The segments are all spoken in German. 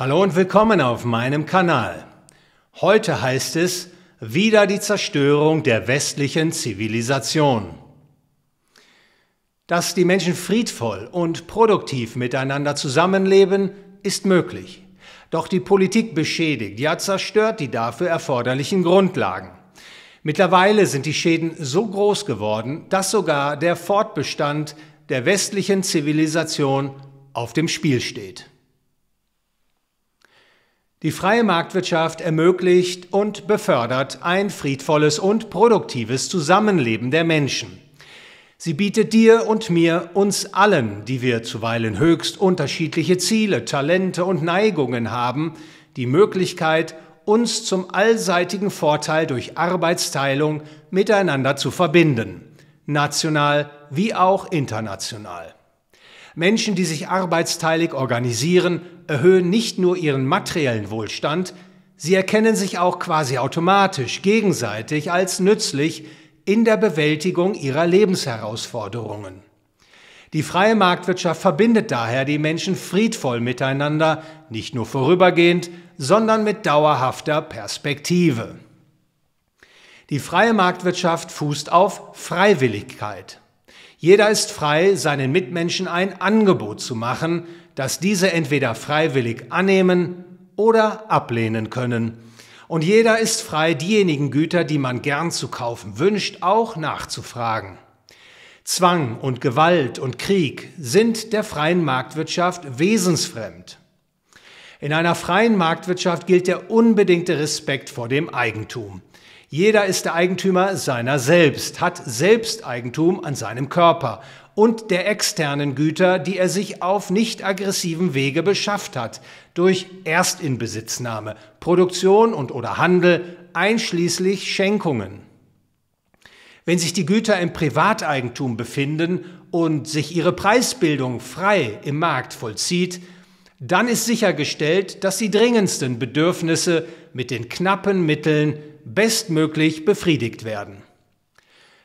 Hallo und willkommen auf meinem Kanal. Heute heißt es wieder die Zerstörung der westlichen Zivilisation. Dass die Menschen friedvoll und produktiv miteinander zusammenleben, ist möglich. Doch die Politik beschädigt, ja zerstört die dafür erforderlichen Grundlagen. Mittlerweile sind die Schäden so groß geworden, dass sogar der Fortbestand der westlichen Zivilisation auf dem Spiel steht. Die freie Marktwirtschaft ermöglicht und befördert ein friedvolles und produktives Zusammenleben der Menschen. Sie bietet dir und mir, uns allen, die wir zuweilen höchst unterschiedliche Ziele, Talente und Neigungen haben, die Möglichkeit, uns zum allseitigen Vorteil durch Arbeitsteilung miteinander zu verbinden, national wie auch international. Menschen, die sich arbeitsteilig organisieren, erhöhen nicht nur ihren materiellen Wohlstand, sie erkennen sich auch quasi automatisch gegenseitig als nützlich in der Bewältigung ihrer Lebensherausforderungen. Die freie Marktwirtschaft verbindet daher die Menschen friedvoll miteinander, nicht nur vorübergehend, sondern mit dauerhafter Perspektive. Die freie Marktwirtschaft fußt auf Freiwilligkeit. Jeder ist frei, seinen Mitmenschen ein Angebot zu machen, das diese entweder freiwillig annehmen oder ablehnen können. Und jeder ist frei, diejenigen Güter, die man gern zu kaufen wünscht, auch nachzufragen. Zwang und Gewalt und Krieg sind der freien Marktwirtschaft wesensfremd. In einer freien Marktwirtschaft gilt der unbedingte Respekt vor dem Eigentum. Jeder ist der Eigentümer seiner selbst, hat Selbsteigentum an seinem Körper und der externen Güter, die er sich auf nicht aggressiven Wege beschafft hat, durch Erstinbesitznahme, Produktion und oder Handel, einschließlich Schenkungen. Wenn sich die Güter im Privateigentum befinden und sich ihre Preisbildung frei im Markt vollzieht, dann ist sichergestellt, dass die dringendsten Bedürfnisse mit den knappen Mitteln bestmöglich befriedigt werden.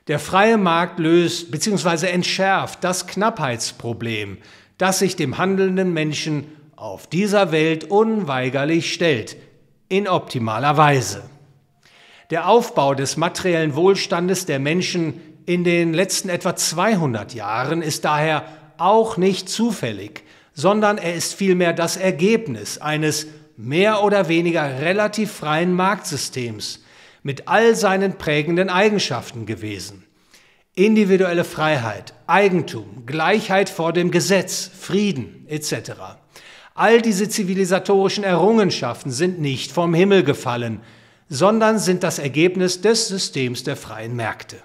Der freie Markt löst bzw. entschärft das Knappheitsproblem, das sich dem handelnden Menschen auf dieser Welt unweigerlich stellt, in optimaler Weise. Der Aufbau des materiellen Wohlstandes der Menschen in den letzten etwa 200 Jahren ist daher auch nicht zufällig, sondern er ist vielmehr das Ergebnis eines mehr oder weniger relativ freien Marktsystems, mit all seinen prägenden Eigenschaften gewesen. Individuelle Freiheit, Eigentum, Gleichheit vor dem Gesetz, Frieden etc. All diese zivilisatorischen Errungenschaften sind nicht vom Himmel gefallen, sondern sind das Ergebnis des Systems der freien Märkte.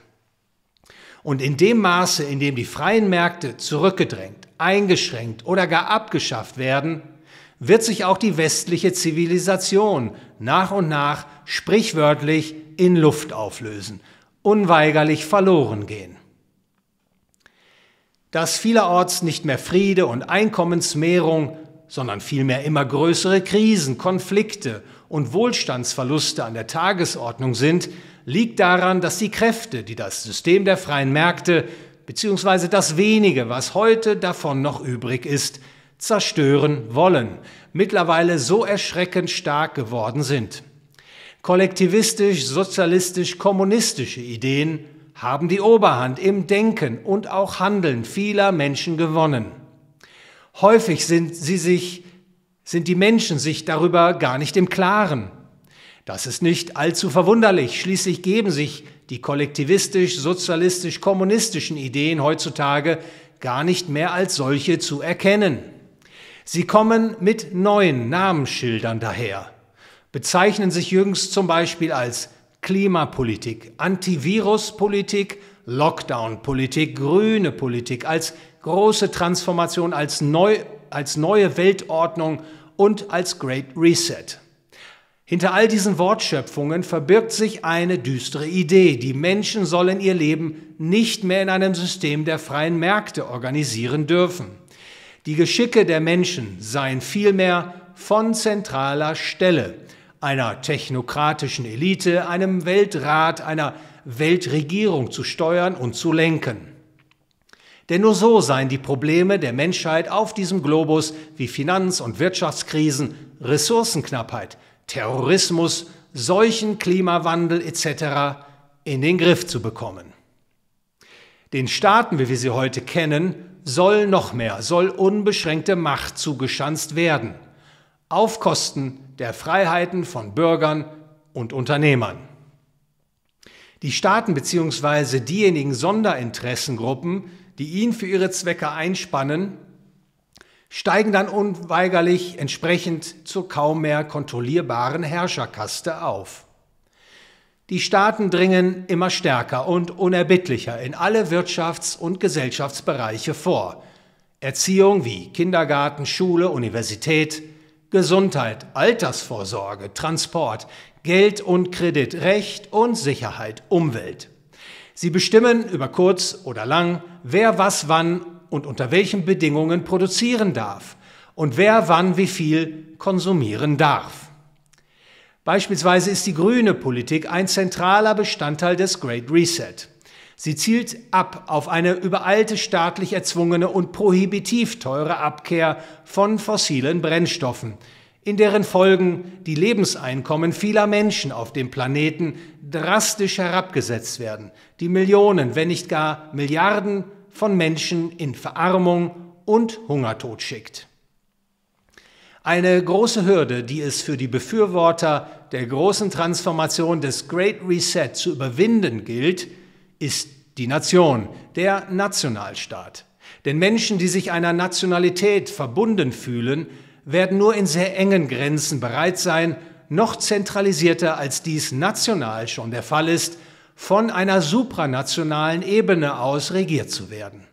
Und in dem Maße, in dem die freien Märkte zurückgedrängt, eingeschränkt oder gar abgeschafft werden, wird sich auch die westliche Zivilisation nach und nach sprichwörtlich in Luft auflösen, unweigerlich verloren gehen. Dass vielerorts nicht mehr Friede und Einkommensmehrung, sondern vielmehr immer größere Krisen, Konflikte und Wohlstandsverluste an der Tagesordnung sind, liegt daran, dass die Kräfte, die das System der freien Märkte bzw. das wenige, was heute davon noch übrig ist, zerstören wollen, mittlerweile so erschreckend stark geworden sind. Kollektivistisch, sozialistisch, kommunistische Ideen haben die Oberhand im Denken und auch Handeln vieler Menschen gewonnen. Häufig sind sie sich, sind die Menschen sich darüber gar nicht im Klaren. Das ist nicht allzu verwunderlich. Schließlich geben sich die kollektivistisch, sozialistisch, kommunistischen Ideen heutzutage gar nicht mehr als solche zu erkennen. Sie kommen mit neuen Namensschildern daher, bezeichnen sich jüngst zum Beispiel als Klimapolitik, Antiviruspolitik, Lockdown-Politik, grüne Politik, als große Transformation, als, neu, als neue Weltordnung und als Great Reset. Hinter all diesen Wortschöpfungen verbirgt sich eine düstere Idee. Die Menschen sollen ihr Leben nicht mehr in einem System der freien Märkte organisieren dürfen. Die Geschicke der Menschen seien vielmehr von zentraler Stelle, einer technokratischen Elite, einem Weltrat, einer Weltregierung zu steuern und zu lenken. Denn nur so seien die Probleme der Menschheit auf diesem Globus wie Finanz- und Wirtschaftskrisen, Ressourcenknappheit, Terrorismus, Seuchen, Klimawandel etc. in den Griff zu bekommen. Den Staaten, wie wir sie heute kennen, soll noch mehr, soll unbeschränkte Macht zugeschanzt werden, auf Kosten der Freiheiten von Bürgern und Unternehmern. Die Staaten bzw. diejenigen Sonderinteressengruppen, die ihn für ihre Zwecke einspannen, steigen dann unweigerlich entsprechend zur kaum mehr kontrollierbaren Herrscherkaste auf. Die Staaten dringen immer stärker und unerbittlicher in alle Wirtschafts- und Gesellschaftsbereiche vor. Erziehung wie Kindergarten, Schule, Universität, Gesundheit, Altersvorsorge, Transport, Geld und Kredit, Recht und Sicherheit, Umwelt. Sie bestimmen über kurz oder lang, wer was wann und unter welchen Bedingungen produzieren darf und wer wann wie viel konsumieren darf. Beispielsweise ist die grüne Politik ein zentraler Bestandteil des Great Reset. Sie zielt ab auf eine übereilte staatlich erzwungene und prohibitiv teure Abkehr von fossilen Brennstoffen, in deren Folgen die Lebenseinkommen vieler Menschen auf dem Planeten drastisch herabgesetzt werden, die Millionen, wenn nicht gar Milliarden von Menschen in Verarmung und Hungertod schickt. Eine große Hürde, die es für die Befürworter der großen Transformation des Great Reset zu überwinden gilt, ist die Nation, der Nationalstaat. Denn Menschen, die sich einer Nationalität verbunden fühlen, werden nur in sehr engen Grenzen bereit sein, noch zentralisierter als dies national schon der Fall ist, von einer supranationalen Ebene aus regiert zu werden.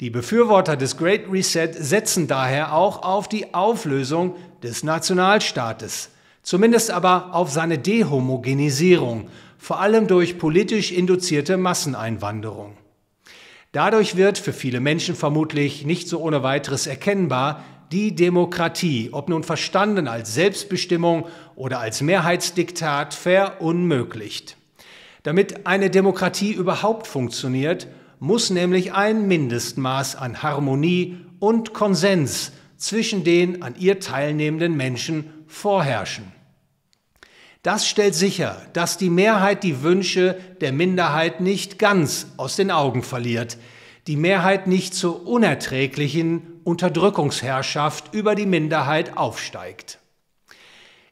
Die Befürworter des Great Reset setzen daher auch auf die Auflösung des Nationalstaates, zumindest aber auf seine Dehomogenisierung, vor allem durch politisch induzierte Masseneinwanderung. Dadurch wird für viele Menschen vermutlich nicht so ohne weiteres erkennbar, die Demokratie, ob nun verstanden als Selbstbestimmung oder als Mehrheitsdiktat, verunmöglicht. Damit eine Demokratie überhaupt funktioniert, muss nämlich ein Mindestmaß an Harmonie und Konsens zwischen den an ihr teilnehmenden Menschen vorherrschen. Das stellt sicher, dass die Mehrheit die Wünsche der Minderheit nicht ganz aus den Augen verliert, die Mehrheit nicht zur unerträglichen Unterdrückungsherrschaft über die Minderheit aufsteigt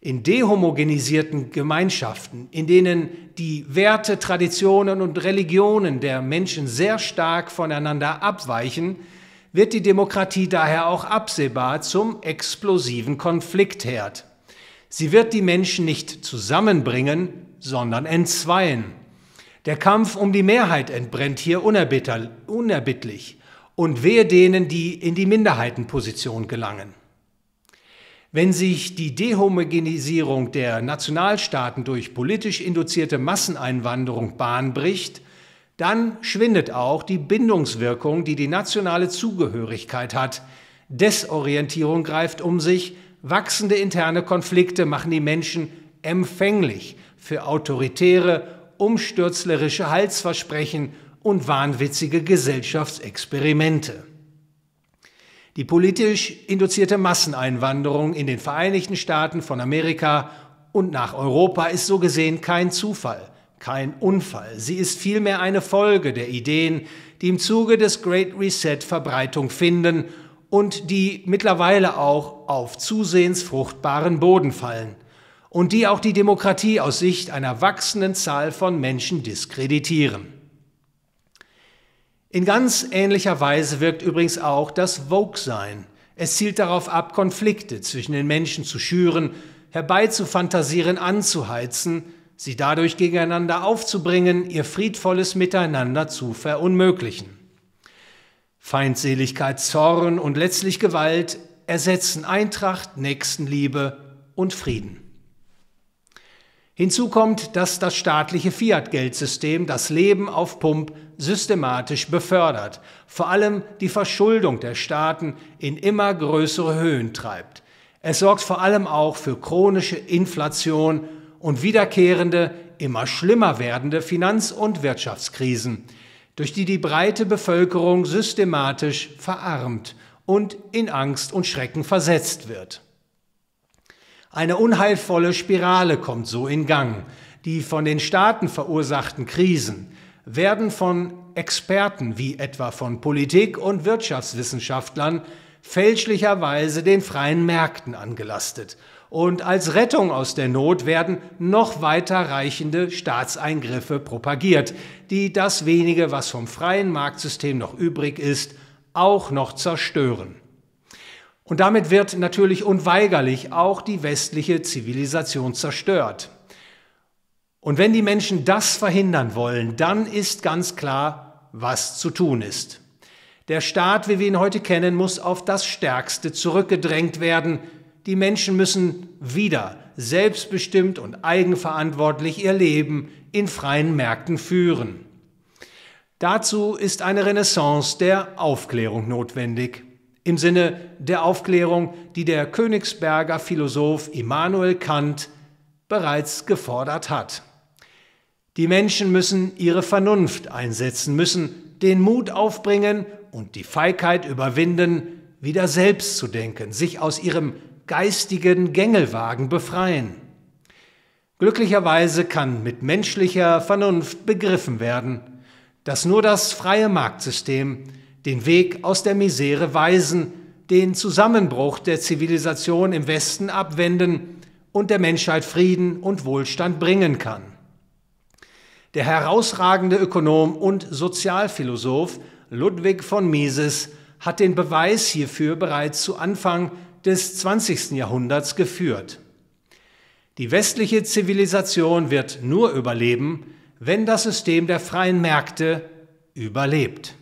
in dehomogenisierten Gemeinschaften, in denen die Werte, Traditionen und Religionen der Menschen sehr stark voneinander abweichen, wird die Demokratie daher auch absehbar zum explosiven Konfliktherd. Sie wird die Menschen nicht zusammenbringen, sondern entzweien. Der Kampf um die Mehrheit entbrennt hier unerbittlich und wehe denen, die in die Minderheitenposition gelangen. Wenn sich die Dehomogenisierung der Nationalstaaten durch politisch induzierte Masseneinwanderung Bahn bricht, dann schwindet auch die Bindungswirkung, die die nationale Zugehörigkeit hat. Desorientierung greift um sich, wachsende interne Konflikte machen die Menschen empfänglich für autoritäre, umstürzlerische Halsversprechen und wahnwitzige Gesellschaftsexperimente die politisch induzierte Masseneinwanderung in den Vereinigten Staaten von Amerika und nach Europa ist so gesehen kein Zufall, kein Unfall. Sie ist vielmehr eine Folge der Ideen, die im Zuge des Great Reset Verbreitung finden und die mittlerweile auch auf zusehends fruchtbaren Boden fallen und die auch die Demokratie aus Sicht einer wachsenden Zahl von Menschen diskreditieren. In ganz ähnlicher Weise wirkt übrigens auch das Vogue-Sein. Es zielt darauf ab, Konflikte zwischen den Menschen zu schüren, herbeizufantasieren, anzuheizen, sie dadurch gegeneinander aufzubringen, ihr friedvolles Miteinander zu verunmöglichen. Feindseligkeit, Zorn und letztlich Gewalt ersetzen Eintracht, Nächstenliebe und Frieden. Hinzu kommt, dass das staatliche Fiat-Geldsystem das Leben auf Pump systematisch befördert, vor allem die Verschuldung der Staaten in immer größere Höhen treibt. Es sorgt vor allem auch für chronische Inflation und wiederkehrende, immer schlimmer werdende Finanz- und Wirtschaftskrisen, durch die die breite Bevölkerung systematisch verarmt und in Angst und Schrecken versetzt wird. Eine unheilvolle Spirale kommt so in Gang. Die von den Staaten verursachten Krisen werden von Experten wie etwa von Politik- und Wirtschaftswissenschaftlern fälschlicherweise den freien Märkten angelastet. Und als Rettung aus der Not werden noch weiter reichende Staatseingriffe propagiert, die das wenige, was vom freien Marktsystem noch übrig ist, auch noch zerstören. Und damit wird natürlich unweigerlich auch die westliche Zivilisation zerstört. Und wenn die Menschen das verhindern wollen, dann ist ganz klar, was zu tun ist. Der Staat, wie wir ihn heute kennen, muss auf das Stärkste zurückgedrängt werden. Die Menschen müssen wieder selbstbestimmt und eigenverantwortlich ihr Leben in freien Märkten führen. Dazu ist eine Renaissance der Aufklärung notwendig im Sinne der Aufklärung, die der Königsberger Philosoph Immanuel Kant bereits gefordert hat. Die Menschen müssen ihre Vernunft einsetzen, müssen den Mut aufbringen und die Feigheit überwinden, wieder selbst zu denken, sich aus ihrem geistigen Gängelwagen befreien. Glücklicherweise kann mit menschlicher Vernunft begriffen werden, dass nur das freie Marktsystem den Weg aus der Misere weisen, den Zusammenbruch der Zivilisation im Westen abwenden und der Menschheit Frieden und Wohlstand bringen kann. Der herausragende Ökonom und Sozialphilosoph Ludwig von Mises hat den Beweis hierfür bereits zu Anfang des 20. Jahrhunderts geführt. Die westliche Zivilisation wird nur überleben, wenn das System der freien Märkte überlebt.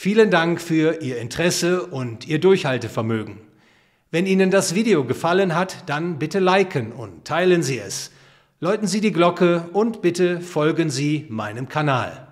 Vielen Dank für Ihr Interesse und Ihr Durchhaltevermögen. Wenn Ihnen das Video gefallen hat, dann bitte liken und teilen Sie es. Läuten Sie die Glocke und bitte folgen Sie meinem Kanal.